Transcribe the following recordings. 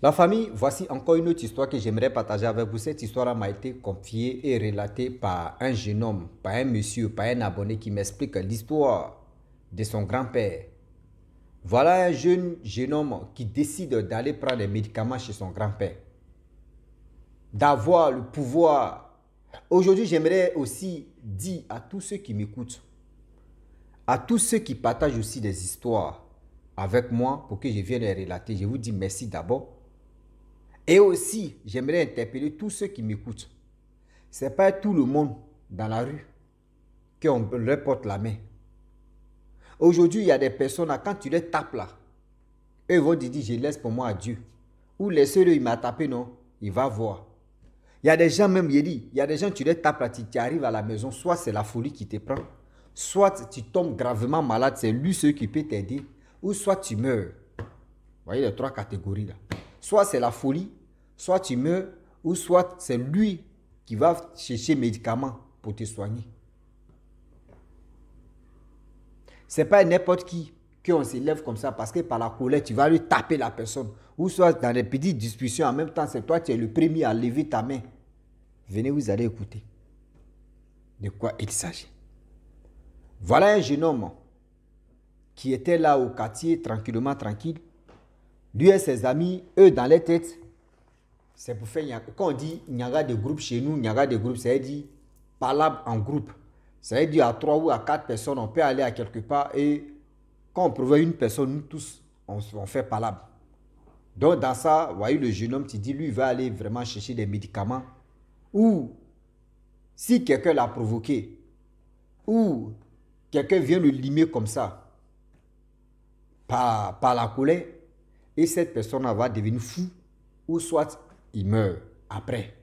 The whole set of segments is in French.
La famille, voici encore une autre histoire que j'aimerais partager avec vous. Cette histoire m'a été confiée et relatée par un jeune homme, par un monsieur, par un abonné qui m'explique l'histoire de son grand-père. Voilà un jeune jeune homme qui décide d'aller prendre des médicaments chez son grand-père, d'avoir le pouvoir. Aujourd'hui, j'aimerais aussi dire à tous ceux qui m'écoutent, à tous ceux qui partagent aussi des histoires avec moi pour que je vienne les relater, je vous dis merci d'abord et aussi, j'aimerais interpeller tous ceux qui m'écoutent. Ce n'est pas tout le monde dans la rue qu'on leur porte la main. Aujourd'hui, il y a des personnes, là, quand tu les tapes là, eux vont te dire, je laisse pour moi à Dieu. Ou laissez-le, il m'a tapé, non, il va voir. Il y a des gens même, il dit, il y a des gens, tu les tapes là, tu, arrives à la maison, soit c'est la folie qui te prend, soit tu tombes gravement malade, c'est lui ceux qui peut t'aider, ou soit tu meurs. Vous voyez les trois catégories là. Soit c'est la folie, soit tu meurs, ou soit c'est lui qui va chercher médicaments pour te soigner. C'est pas n'importe qui qu'on s'élève comme ça parce que par la colère, tu vas lui taper la personne. Ou soit dans les petites discussions, en même temps, c'est toi qui es le premier à lever ta main. Venez, vous allez écouter de quoi il s'agit. Voilà un jeune homme qui était là au quartier, tranquillement, tranquille. Lui et ses amis, eux, dans les têtes, c'est pour faire. Quand on dit il n'y a de groupe chez nous, il n'y a de groupe, ça veut dire palabre en groupe. Ça veut dire à trois ou à quatre personnes, on peut aller à quelque part et quand on provoque une personne, nous tous, on, fait palabre. Donc, dans ça, voyez, le jeune homme, qui dit, lui, il va aller vraiment chercher des médicaments. Ou, si quelqu'un l'a provoqué, ou quelqu'un vient le limer comme ça, par, par la colère, et cette personne va devenir fou, ou soit il meurt après.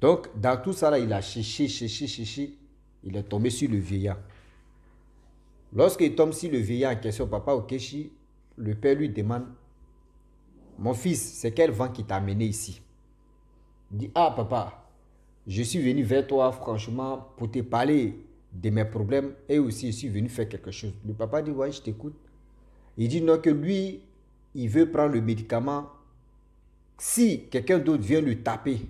Donc, dans tout ça, il a chéché, chéché, chéché. Il est tombé sur le vieillard. Lorsqu'il tombe sur le vieillard en question, papa au Keshi, le père lui demande Mon fils, c'est quel vent qui t'a amené ici Il dit Ah, papa, je suis venu vers toi, franchement, pour te parler de mes problèmes et aussi je suis venu faire quelque chose. Le papa dit Ouais, je t'écoute. Il dit Non, que lui, il veut prendre le médicament si quelqu'un d'autre vient lui taper,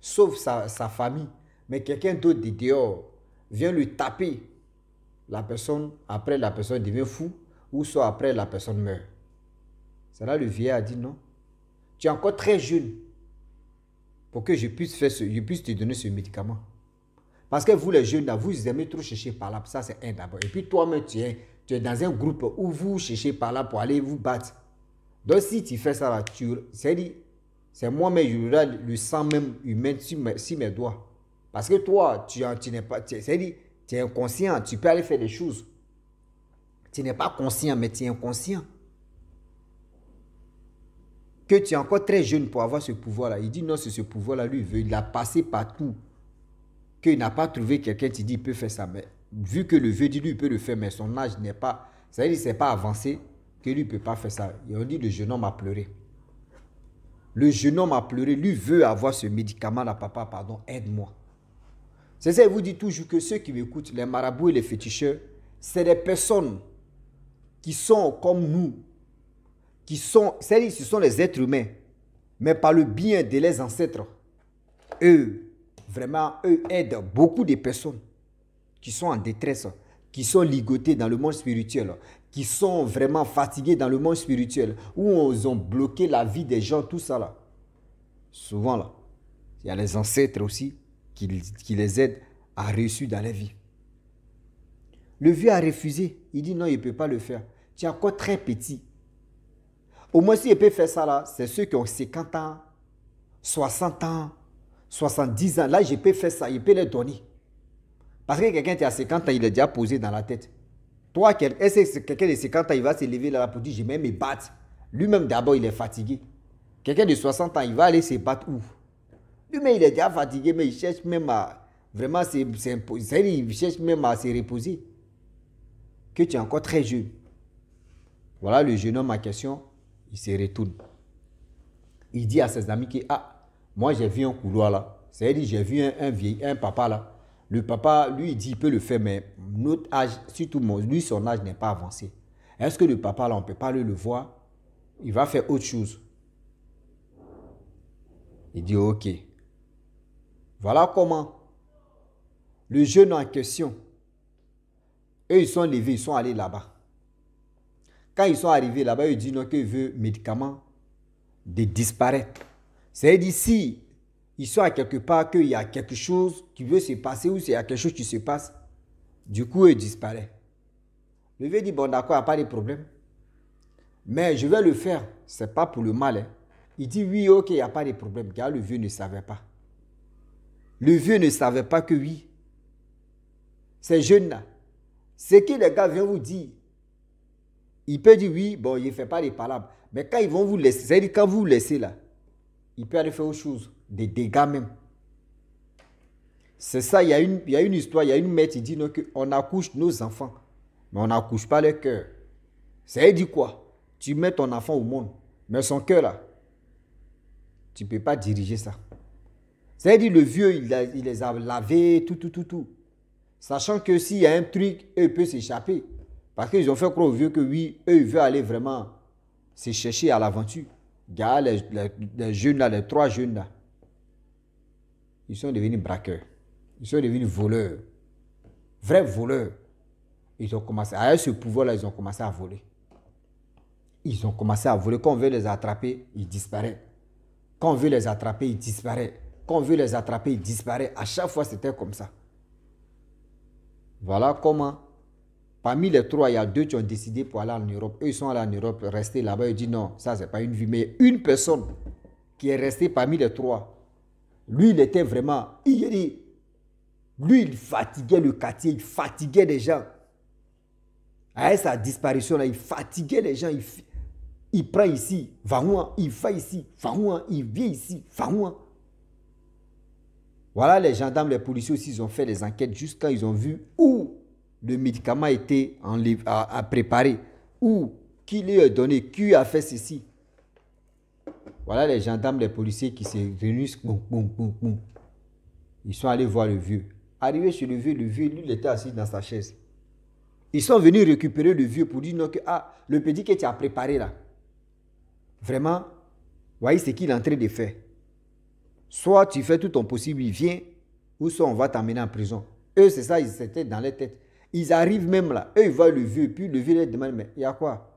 sauf sa, famille, mais quelqu'un d'autre de vient lui taper, la personne, après la personne devient fou, ou soit après la personne meurt. C'est là le vieil a dit non. Tu es encore très jeune pour que je puisse, faire ce, je puisse te donner ce médicament. Parce que vous, les jeunes, vous aimez trop chercher par là. Ça, c'est un d'abord. Et puis toi-même, tu es dans un groupe où vous cherchez par là pour aller vous battre. Donc, si tu fais ça là, c'est c'est moi mais je le sang même humain sur mes, doigts. Parce que toi, tu, tu n'es pas, c'est tu es inconscient, tu peux aller faire des choses. Tu n'es pas conscient, mais tu es inconscient. Que tu es encore très jeune pour avoir ce pouvoir-là. Il dit non, c'est ce pouvoir-là, lui, il veut, il l'a passé partout. Qu'il n'a pas trouvé quelqu'un qui dit, il peut faire ça. Mais vu que le vieux dit, lui, il peut le faire, mais son âge n'est pas, cest il pas avancé, que lui ne peut pas faire ça. Et on dit le jeune homme a pleuré. Le jeune homme a pleuré, lui veut avoir ce médicament-là, papa, pardon, aide-moi. C'est ça, il vous dit toujours que ceux qui m'écoutent, les marabouts et les féticheurs, c'est des personnes qui sont comme nous, qui sont, cest ce sont les êtres humains, mais par le bien de leurs ancêtres, eux, vraiment, eux aident beaucoup de personnes qui sont en détresse, qui sont ligotées dans le monde spirituel, qui sont vraiment fatigués dans le monde spirituel, où ils ont bloqué la vie des gens, tout ça là. Souvent là, il y a les ancêtres aussi qui, les aident à réussir dans la vie. Le vieux a refusé. Il dit non, il ne peut pas le faire. Tu es encore très petit. Au moins, si il peut faire ça là, c'est ceux qui ont 50 ans, 60 ans, 70 ans. Là, je peux faire ça, il peut les donner. Parce que quelqu'un qui a 50 ans, il est déjà posé dans la tête. Toi, quelqu'un de 50 ans, il va se lever là pour dire, je vais me battre. Lui-même, d'abord, il est fatigué. Quelqu'un de 60 ans, il va aller se battre où Lui-même, il est déjà fatigué, mais il cherche même à... Vraiment, il cherche même à se reposer. Que tu es encore très jeune. Voilà le jeune homme en question, il se retourne. Il dit à ses amis que, ah, moi j'ai vu un couloir là. C'est-à-dire, j'ai vu un, vieil, un papa là. Le papa, lui, il dit, il peut le faire, mais notre âge, surtout lui, son âge n'est pas avancé. Est-ce que le papa, là, on ne peut pas le, le voir Il va faire autre chose. Il dit, OK. Voilà comment le jeune en question, eux, ils sont levés, ils sont allés là-bas. Quand ils sont arrivés là-bas, ils disent non, qu'ils veulent médicaments de disparaître. C'est-à-dire, il soit quelque part qu'il y a quelque chose qui veut se passer ou s'il y a quelque chose qui se passe. Du coup, il disparaît. Le vieux dit, bon d'accord, il n'y a pas de problème. Mais je vais le faire. Ce n'est pas pour le mal. Hein. Il dit, oui, ok, il n'y a pas de problème. Car le vieux ne savait pas. Le vieux ne savait pas que oui. Ces jeunes-là, ce que les gars viennent vous dire, il peut dire oui, bon, il ne fait pas les palabres. Mais quand ils vont vous laisser, c'est-à-dire quand vous laissez là, il peut aller faire autre chose des dégâts même. C'est ça, il y, a une, il y a une histoire, il y a une mère qui dit on accouche nos enfants, mais on n'accouche pas leur cœur. Ça dit quoi Tu mets ton enfant au monde, mais son cœur là, tu ne peux pas diriger ça. Ça dit le vieux, il, les a lavés, tout, tout, tout, tout. Sachant que s'il y a un truc, eux, peuvent s'échapper. Parce qu'ils ont fait croire aux vieux que oui, eux, ils veulent aller vraiment se chercher à l'aventure. Gars, y les, les jeunes là, les trois jeunes là ils sont devenus braqueurs. Ils sont devenus voleurs. Vrais voleurs. Ils ont commencé, à ce pouvoir-là, ils ont commencé à voler. Ils ont commencé à voler. Quand on veut les attraper, ils disparaissent. Quand on veut les attraper, ils disparaissent. Quand on veut les attraper, ils disparaissent. À chaque fois, c'était comme ça. Voilà comment, parmi les trois, il y a deux qui ont décidé pour aller en Europe. Eux, ils sont allés en Europe, restés là-bas. Ils disent non, ça, c'est pas une vie. Mais une personne qui est restée parmi les trois, lui, il était vraiment. Il, lui, il fatiguait le quartier, il fatiguait les gens. Avec sa disparition, il fatiguait les gens. Il, il prend ici, va il va ici, va il vient ici, Voilà, les gendarmes, les policiers aussi, ils ont fait des enquêtes jusqu'à ils ont vu où le médicament était en, à, à préparer, où, qui lui a donné, qui a fait ceci. Voilà les gendarmes, les policiers qui se réunissent. Ils sont allés voir le vieux. Arrivé chez le vieux, le vieux, lui, il était assis dans sa chaise. Ils sont venus récupérer le vieux pour dire non, que ah, le petit que tu as préparé là, vraiment, voyez ce qu'il est en train de faire. Soit tu fais tout ton possible, il vient, ou soit on va t'emmener en prison. Eux, c'est ça, ils étaient dans les têtes. Ils arrivent même là, eux, ils voient le vieux, puis le vieux leur demande, mais il y a quoi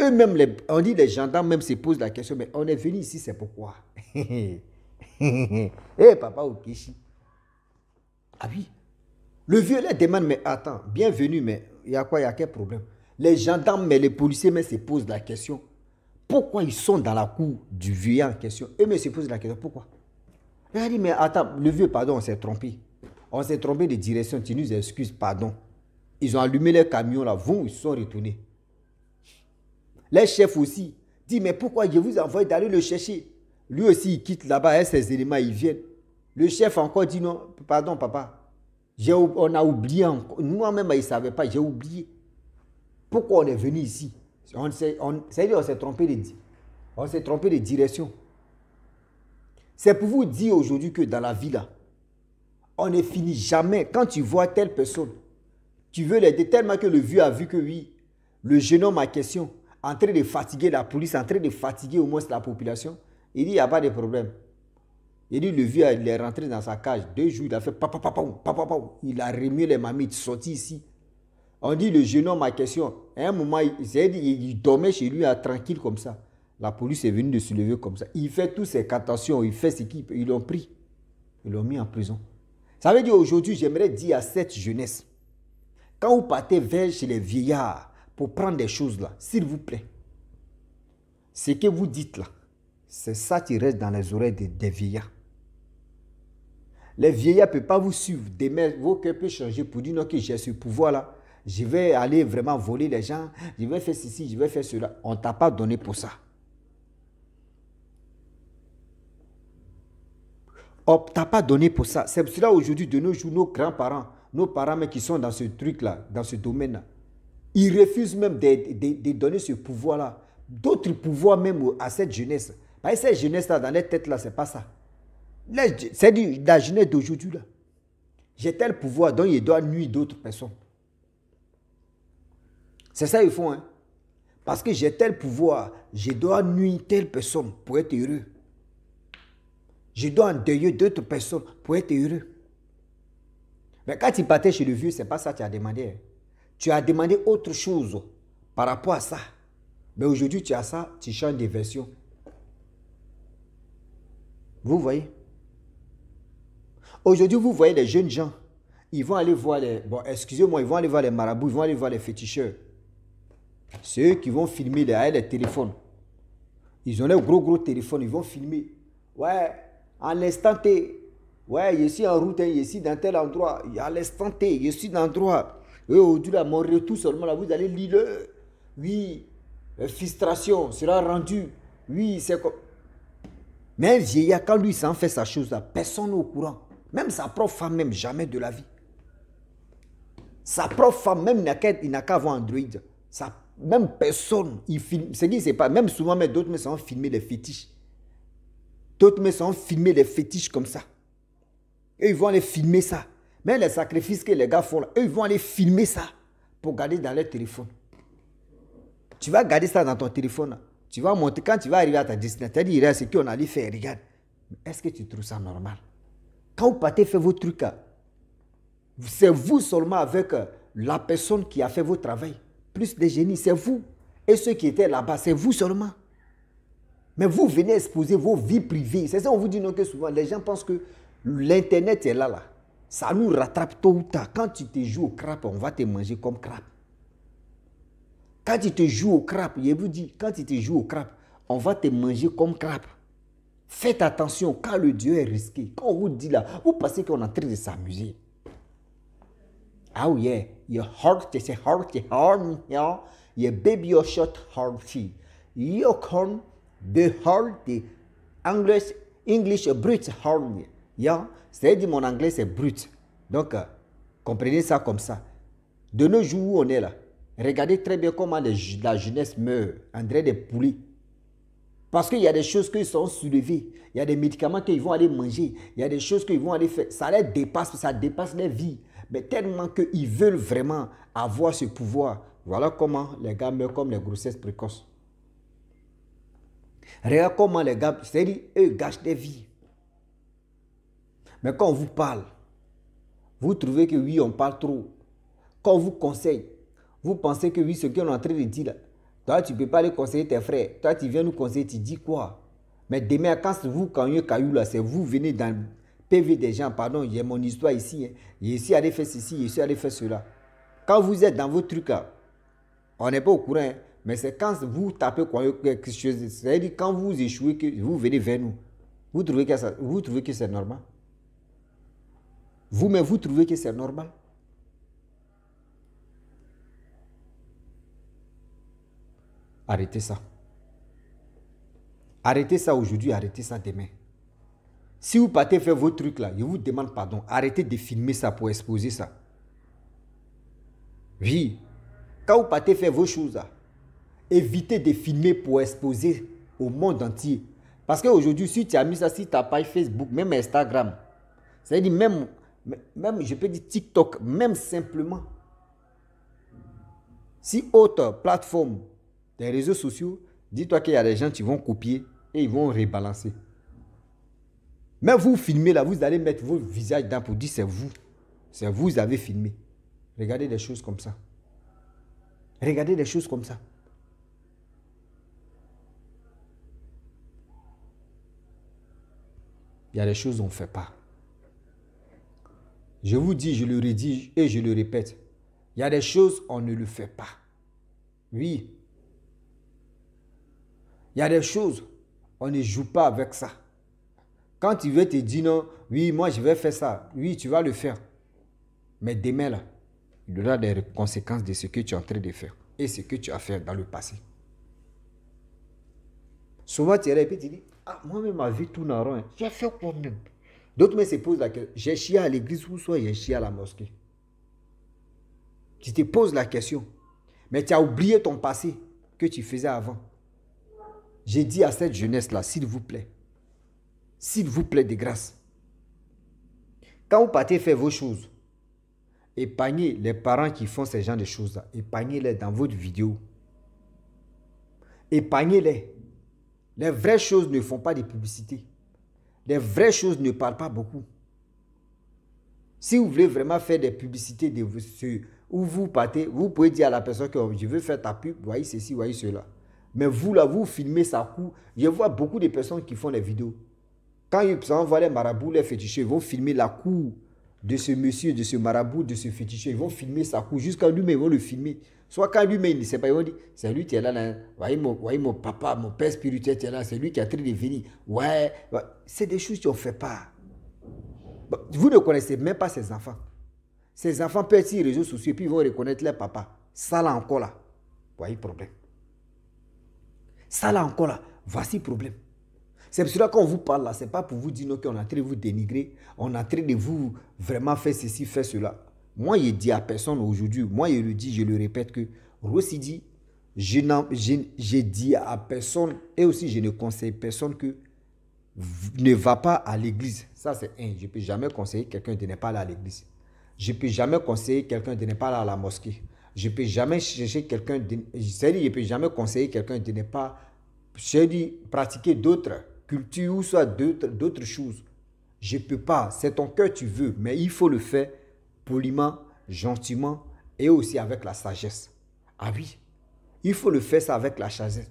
eux-mêmes, on dit les gendarmes même se posent la question, mais on est venu ici, c'est pourquoi Hé, hey, eh, papa kishi Ah oui. Le vieux violet demande, mais attends, bienvenue, mais il y a quoi, il y a quel problème Les gendarmes, mais les policiers, mais se posent la question. Pourquoi ils sont dans la cour du vieux en question Eux-mêmes se posent la question, pourquoi Il dit, mais attends, le vieux, pardon, on s'est trompé. On s'est trompé de direction, tu nous excuses, pardon. Ils ont allumé leur camion là, vont, ils sont retournés. Les chefs aussi disent, mais pourquoi je vous envoie d'aller le chercher Lui aussi, il quitte là-bas, et hein, ses éléments, ils viennent. Le chef encore dit, non, pardon papa, on a oublié Moi-même, il ne savait pas, j'ai oublié. Pourquoi on est venu ici on s'est, on, C'est-à-dire on s'est trompé de, directions. trompé C'est pour vous dire aujourd'hui que dans la vie, là, on ne finit jamais. Quand tu vois telle personne, tu veux l'aider tellement que le vieux a vu que oui, le jeune homme a question, en train de fatiguer la police, en train de fatiguer au moins la population. Il dit, il n'y a pas de problème. Il dit, le vieux, il est rentré dans sa cage. Deux jours, il a fait papa, papa, papa, Il a remué les mamies, sorti ici. On dit, le jeune homme ma question, à un moment, il, dormait chez lui, hein, tranquille comme ça. La police est venue de se lever comme ça. Il fait toutes ses catations, il fait ce qu'il Ils l'ont pris. Ils l'ont mis en prison. Ça veut dire aujourd'hui, j'aimerais dire à cette jeunesse, quand vous partez vers chez les vieillards, pour prendre des choses là, s'il vous plaît. Ce que vous dites là, c'est ça qui reste dans les oreilles des, vieillards. Les vieillards ne peuvent pas vous suivre. Demain, vos cœurs peuvent changer pour dire non, j'ai ce pouvoir-là. Je vais aller vraiment voler les gens. Je vais faire ceci, je vais faire cela. On ne t'a pas donné pour ça. On oh, ne t'a pas donné pour ça. C'est cela aujourd'hui de nos jours, nos grands-parents, nos parents mais qui sont dans ce truc-là, dans ce domaine-là. Il refuse même de, donner ce pouvoir-là, d'autres pouvoirs même à cette jeunesse. Parce cette jeunesse-là, dans les tête là n'est pas ça. C'est la jeunesse d'aujourd'hui, là. J'ai tel pouvoir dont il doit nuire d'autres personnes. C'est ça qu'ils font. Hein. Parce que j'ai tel pouvoir, je dois nuire telle personne pour être heureux. Je dois endeuiller d'autres personnes pour être heureux. Mais quand tu partais chez le vieux, ce n'est pas ça que tu as demandé. Hein tu as demandé autre chose par rapport à ça. Mais aujourd'hui, tu as ça, tu changes des versions. Vous voyez Aujourd'hui, vous voyez les jeunes gens. Ils vont aller voir les... Bon, excusez-moi, ils vont aller voir les marabouts, ils vont aller voir les féticheurs. Ceux qui vont filmer derrière les téléphones. Ils ont les gros, gros téléphones, ils vont filmer. Ouais, à l'instant T. Ouais, je suis en route, hein, je suis dans tel endroit. À l'instant T, je suis dans l'endroit aujourd'hui, à mon tout seulement, là, vous allez lire. Oui, frustration sera rendue. Oui, c'est comme. Mais un vieillard, quand lui s'en fait sa chose, là, personne n'est au courant. Même sa propre femme, même jamais de la vie. Sa propre femme, même, il n'a qu'à avoir Android. Sa même personne, il filme. Ce qui c'est pas, même souvent, mais d'autres me sont filmés des fétiches. D'autres me sont filmés des fétiches comme ça. Et ils vont aller filmer ça. Mais les sacrifices que les gars font, eux, ils vont aller filmer ça pour garder dans leur téléphone. Tu vas garder ça dans ton téléphone. Tu vas monter quand tu vas arriver à ta destination. Tu vas ce qu'on allait faire. Regarde. Est-ce que tu trouves ça normal Quand vous partez faire vos trucs, c'est vous seulement avec euh, la personne qui a fait vos travail. Plus les génies, c'est vous. Et ceux qui étaient là-bas, c'est vous seulement. Mais vous venez exposer vos vies privées. C'est ça, qu'on vous dit non, que souvent, les gens pensent que l'Internet est là, là ça nous rattrape tôt ou tard. Quand tu te joues au crap, on va te manger comme crap. Quand tu te joues au crap, je vous dis, quand tu te joues au crap, on va te manger comme crap. Faites attention, car le Dieu est risqué. Quand on vous dit là, vous pensez qu'on est en train de s'amuser. Oh yeah, your heart is a heart, your heart, yeah. your baby, your short hearty. Your corn, the heart, the English, English, British heart. Ya, cest à mon anglais, c'est brut. Donc, euh, comprenez ça comme ça. De nos jours où on est là, regardez très bien comment la jeunesse meurt André des de poulies. Parce qu'il y a des choses qu'ils sont soulevées. Il y a des médicaments qu'ils vont aller manger. Il y a des choses qu'ils vont aller faire. Ça les dépasse, ça dépasse leur vie. Mais tellement qu'ils veulent vraiment avoir ce pouvoir. Voilà comment les gars meurent comme les grossesses précoces. Regarde comment les gars, cest eux gâchent des vies. Mais quand on vous parle, vous trouvez que oui, on parle trop. Quand on vous conseille, vous pensez que oui, ce qu'on est en train de dire, toi, tu ne peux pas aller conseiller tes frères. Toi, tu viens nous conseiller, tu dis quoi Mais demain, quand vous, quand il y a un caillou, là, c'est vous venez dans le PV des gens, pardon, il y a mon histoire ici. Hein. Je suis allé faire ceci, je suis allé faire cela. Quand vous êtes dans vos trucs, on n'est pas au courant. Hein. Mais c'est quand vous tapez quelque chose, c'est-à-dire quand vous échouez, que vous venez vers nous. Vous trouvez que, vous trouvez que c'est normal vous-même, vous trouvez que c'est normal Arrêtez ça. Arrêtez ça aujourd'hui, arrêtez ça demain. Si vous partez faire vos trucs là, je vous demande pardon. Arrêtez de filmer ça pour exposer ça. Oui. Quand vous partez faire vos choses là, évitez de filmer pour exposer au monde entier. Parce qu'aujourd'hui, si tu as mis ça sur ta page Facebook, même Instagram, ça veut dire même même je peux dire TikTok, même simplement. Si autre plateforme des réseaux sociaux, dis-toi qu'il y a des gens qui vont copier et ils vont rebalancer. Mais vous filmez là, vous allez mettre vos visages dedans pour dire c'est vous. C'est vous vous avez filmé. Regardez des choses comme ça. Regardez des choses comme ça. Il y a des choses qu'on ne fait pas. Je vous dis, je le redis et je le répète, il y a des choses, on ne le fait pas. Oui. Il y a des choses, on ne joue pas avec ça. Quand tu veux te dire non, oui, moi je vais faire ça, oui, tu vas le faire. Mais demain, là, il y aura des conséquences de ce que tu es en train de faire et ce que tu as fait dans le passé. Souvent, tu répètes, tu dis, ah, moi-même, ma vie tourne en rond. Hein. J'ai fait quoi même D'autres me se posent la question, j'ai chié à l'église ou soit j'ai chié à la mosquée Tu te poses la question, mais tu as oublié ton passé que tu faisais avant. J'ai dit à cette jeunesse-là, s'il vous plaît, s'il vous plaît des grâce, quand vous partez faire vos choses, épargnez les parents qui font ces genre de choses-là, épargnez-les dans votre vidéo. Épargnez-les. Les vraies choses ne font pas de publicité. Les vraies choses ne parlent pas beaucoup. Si vous voulez vraiment faire des publicités de où vous partez, vous pouvez dire à la personne que je veux faire ta pub, voyez ceci, voyez cela. Mais vous, là, vous filmez sa coup. Je vois beaucoup de personnes qui font des vidéos. Quand ils voit les marabouts, les fétichés, ils vont filmer la cour de ce monsieur, de ce marabout, de ce féticheur. Ils vont filmer sa couche jusqu'à lui-même, ils vont le filmer. Soit quand lui-même, il ne sait pas, ils vont dire C'est lui qui est là, Voyez, mon, papa, mon père spirituel c'est lui qui est en train de venir. Ouais, c'est des choses qu'on ne fait pas. Vous ne connaissez même pas ces enfants. Ces enfants petits, les réseaux sociaux, puis ils vont reconnaître leur papa. Ça là encore là. Voyez problème. Ça là encore là. Voici problème. C'est pour cela qu'on vous parle là, ce n'est pas pour vous dire non, qu'on a train de vous dénigrer, on a train de vous vraiment faire ceci, faire cela. Moi, je dis à personne aujourd'hui, moi, je le dis, je le répète que Rossi dit, je, je, dis à personne, et aussi je ne conseille personne que ne va pas à l'église. Ça, c'est un. Je ne peux jamais conseiller quelqu'un de ne pas aller à l'église. Je ne peux jamais conseiller quelqu'un de ne pas aller à la mosquée. Je ne peux jamais chercher quelqu'un de... Je ne peux jamais conseiller quelqu'un de ne pas... pratiquer d'autres culture ou soit d'autres choses. Je ne peux pas. C'est ton cœur, tu veux. Mais il faut le faire poliment, gentiment et aussi avec la sagesse. Ah oui, il faut le faire ça avec la sagesse.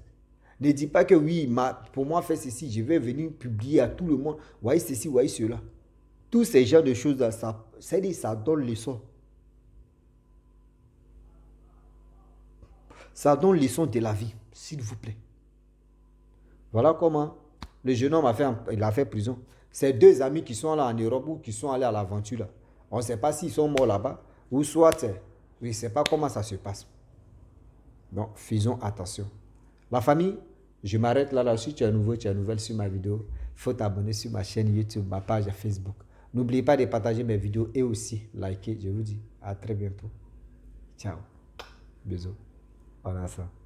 Ne dis pas que oui, pour moi, faire ceci, je vais venir publier à tout le monde. Voyez ceci, voyez cela. Tous ces genres de choses ça, ça, ça donne leçon. Ça donne leçon de la vie, s'il vous plaît. Voilà comment le jeune homme a fait, il a fait prison. Ces deux amis qui sont là en Europe ou qui sont allés à l'aventure, on ne sait pas s'ils sont morts là-bas ou soit, euh, on ne sait pas comment ça se passe. Donc, faisons attention. La famille, je m'arrête là, là. Si tu es nouveau, tu es nouvelle sur ma vidéo, faut t'abonner sur ma chaîne YouTube, ma page Facebook. N'oubliez pas de partager mes vidéos et aussi liker. Je vous dis à très bientôt. Ciao. Bisous. On a ça.